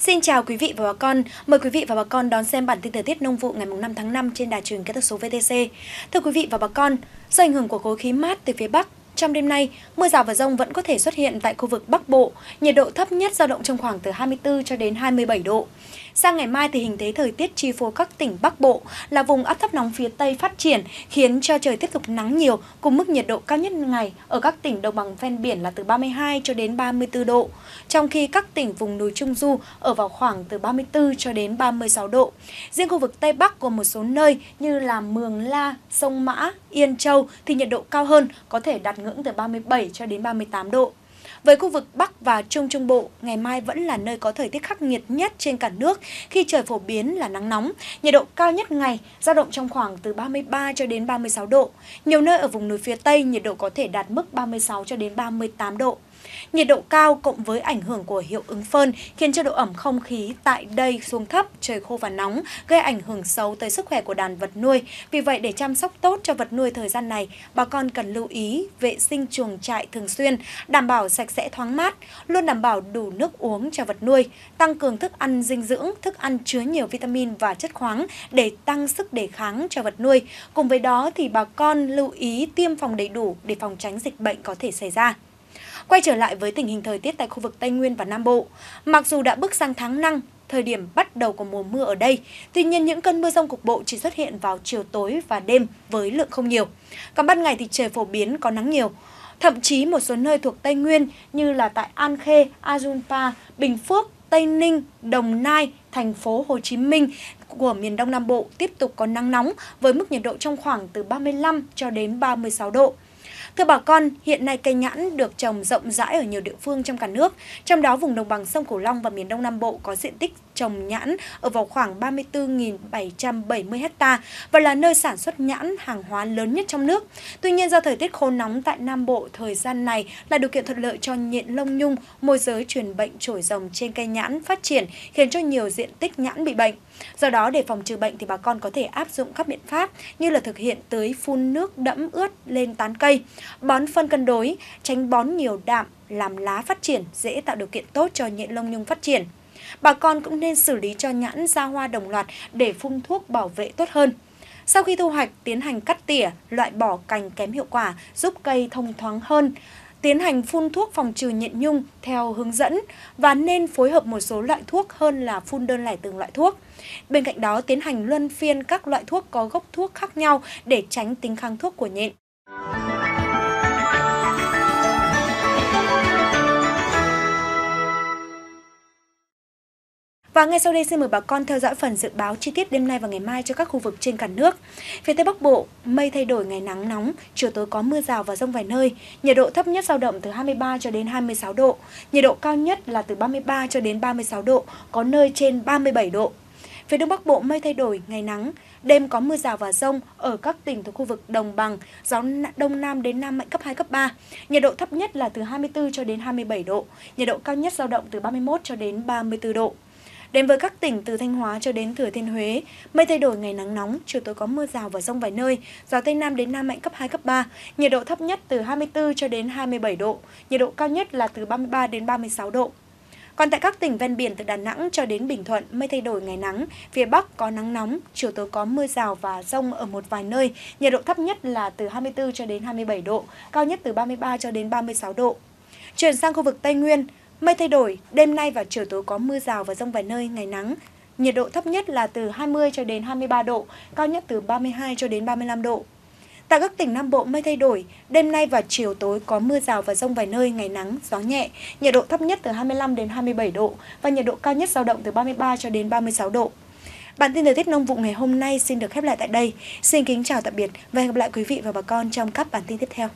Xin chào quý vị và bà con. Mời quý vị và bà con đón xem bản tin thời tiết nông vụ ngày 5 tháng 5 trên đài truyền kết thúc số VTC. Thưa quý vị và bà con, do ảnh hưởng của khối khí mát từ phía Bắc trong đêm nay, mưa rào và rông vẫn có thể xuất hiện tại khu vực Bắc Bộ, nhiệt độ thấp nhất dao động trong khoảng từ 24 cho đến 27 độ. Sang ngày mai thì hình thế thời tiết chi phối các tỉnh Bắc Bộ là vùng áp thấp nóng phía Tây phát triển khiến cho trời tiếp tục nắng nhiều cùng mức nhiệt độ cao nhất ngày ở các tỉnh đồng bằng ven biển là từ 32 cho đến 34 độ, trong khi các tỉnh vùng núi Trung Du ở vào khoảng từ 34 cho đến 36 độ. Riêng khu vực Tây Bắc của một số nơi như là Mường La, Sông Mã, Yên Châu thì nhiệt độ cao hơn, có thể đạt ngưỡng ngưỡng từ 37 cho đến 38 độ. Với khu vực Bắc và Trung Trung Bộ, ngày mai vẫn là nơi có thời tiết khắc nghiệt nhất trên cả nước khi trời phổ biến là nắng nóng. Nhiệt độ cao nhất ngày dao động trong khoảng từ 33 cho đến 36 độ. Nhiều nơi ở vùng núi phía Tây nhiệt độ có thể đạt mức 36 cho đến 38 độ. Nhiệt độ cao cộng với ảnh hưởng của hiệu ứng phơn khiến cho độ ẩm không khí tại đây xuống thấp, trời khô và nóng, gây ảnh hưởng xấu tới sức khỏe của đàn vật nuôi. Vì vậy, để chăm sóc tốt cho vật nuôi thời gian này, bà con cần lưu ý vệ sinh chuồng trại thường xuyên, đảm bảo sạch sẽ thoáng mát, luôn đảm bảo đủ nước uống cho vật nuôi, tăng cường thức ăn dinh dưỡng, thức ăn chứa nhiều vitamin và chất khoáng để tăng sức đề kháng cho vật nuôi. Cùng với đó thì bà con lưu ý tiêm phòng đầy đủ để phòng tránh dịch bệnh có thể xảy ra. Quay trở lại với tình hình thời tiết tại khu vực Tây Nguyên và Nam Bộ, mặc dù đã bước sang tháng năng, thời điểm bắt đầu của mùa mưa ở đây. Tuy nhiên, những cơn mưa rông cục bộ chỉ xuất hiện vào chiều tối và đêm với lượng không nhiều. Còn ban ngày thì trời phổ biến có nắng nhiều. Thậm chí một số nơi thuộc Tây Nguyên như là tại An Khê, Ajunpa, Bình Phước, Tây Ninh, Đồng Nai, thành phố Hồ Chí Minh của miền Đông Nam Bộ tiếp tục có nắng nóng với mức nhiệt độ trong khoảng từ 35 cho đến 36 độ. Thưa bà con, hiện nay cây nhãn được trồng rộng rãi ở nhiều địa phương trong cả nước, trong đó vùng đồng bằng sông Cửu Long và miền Đông Nam Bộ có diện tích trồng nhãn ở vào khoảng 34.770 ha và là nơi sản xuất nhãn hàng hóa lớn nhất trong nước. Tuy nhiên do thời tiết khô nóng tại Nam Bộ thời gian này là điều kiện thuận lợi cho nhện lông nhung, môi giới truyền bệnh trổi rồng trên cây nhãn phát triển khiến cho nhiều diện tích nhãn bị bệnh. Do đó để phòng trừ bệnh thì bà con có thể áp dụng các biện pháp như là thực hiện tưới phun nước đẫm ướt lên tán cây, bón phân cân đối, tránh bón nhiều đạm làm lá phát triển dễ tạo điều kiện tốt cho nhện lông nhung phát triển. Bà con cũng nên xử lý cho nhãn ra hoa đồng loạt để phun thuốc bảo vệ tốt hơn. Sau khi thu hoạch, tiến hành cắt tỉa, loại bỏ cành kém hiệu quả, giúp cây thông thoáng hơn tiến hành phun thuốc phòng trừ nhện nhung theo hướng dẫn và nên phối hợp một số loại thuốc hơn là phun đơn lẻ từng loại thuốc. Bên cạnh đó, tiến hành luân phiên các loại thuốc có gốc thuốc khác nhau để tránh tính kháng thuốc của nhện. Và ngay sau đây xin mời bà con theo dõi phần dự báo chi tiết đêm nay và ngày mai cho các khu vực trên cả nước. Phía Tây Bắc Bộ, mây thay đổi ngày nắng nóng, chiều tối có mưa rào và rông vài nơi. Nhiệt độ thấp nhất dao động từ 23 cho đến 26 độ, nhiệt độ cao nhất là từ 33 cho đến 36 độ, có nơi trên 37 độ. Phía Đông Bắc Bộ mây thay đổi, ngày nắng, đêm có mưa rào và rông ở các tỉnh thuộc khu vực đồng bằng, gió đông nam đến nam mạnh cấp 2, cấp 3. Nhiệt độ thấp nhất là từ 24 cho đến 27 độ, nhiệt độ cao nhất dao động từ 31 cho đến 34 độ. Đến với các tỉnh từ Thanh Hóa cho đến Thừa Thiên Huế, mây thay đổi ngày nắng nóng, chiều tối có mưa rào và rông vài nơi, gió Tây Nam đến Nam mạnh cấp 2, cấp 3, nhiệt độ thấp nhất từ 24 cho đến 27 độ, nhiệt độ cao nhất là từ 33 đến 36 độ. Còn tại các tỉnh ven biển từ Đà Nẵng cho đến Bình Thuận, mây thay đổi ngày nắng, phía Bắc có nắng nóng, chiều tối có mưa rào và rông ở một vài nơi, nhiệt độ thấp nhất là từ 24 cho đến 27 độ, cao nhất từ 33 cho đến 36 độ. Chuyển sang khu vực Tây Nguyên, Mây thay đổi, đêm nay và chiều tối có mưa rào và rông vài nơi, ngày nắng. Nhiệt độ thấp nhất là từ 20 cho đến 23 độ, cao nhất từ 32 cho đến 35 độ. Tại các tỉnh Nam Bộ mây thay đổi, đêm nay và chiều tối có mưa rào và rông vài nơi, ngày nắng, gió nhẹ, nhiệt độ thấp nhất từ 25 đến 27 độ và nhiệt độ cao nhất dao động từ 33 cho đến 36 độ. Bản tin thời tiết nông vụ ngày hôm nay xin được khép lại tại đây. Xin kính chào tạm biệt và hẹn gặp lại quý vị và bà con trong các bản tin tiếp theo.